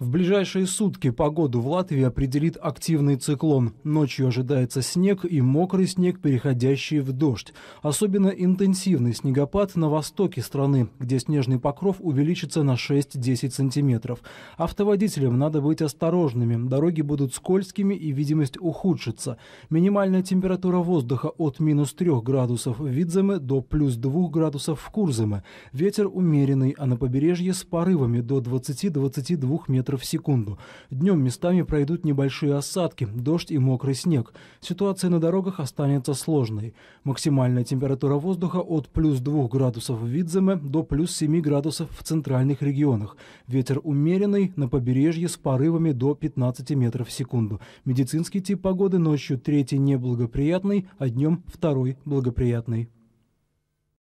В ближайшие сутки погоду в Латвии определит активный циклон. Ночью ожидается снег и мокрый снег, переходящий в дождь. Особенно интенсивный снегопад на востоке страны, где снежный покров увеличится на 6-10 сантиметров. Автоводителям надо быть осторожными. Дороги будут скользкими и видимость ухудшится. Минимальная температура воздуха от минус 3 градусов в Видземе до плюс 2 градусов в Курземе. Ветер умеренный, а на побережье с порывами до 20-22 метров метров в секунду. Днем местами пройдут небольшие осадки, дождь и мокрый снег. Ситуация на дорогах останется сложной. Максимальная температура воздуха от плюс 2 градусов в Видземе до плюс 7 градусов в центральных регионах. Ветер умеренный, на побережье с порывами до 15 метров в секунду. Медицинский тип погоды ночью третий неблагоприятный, а днем второй благоприятный.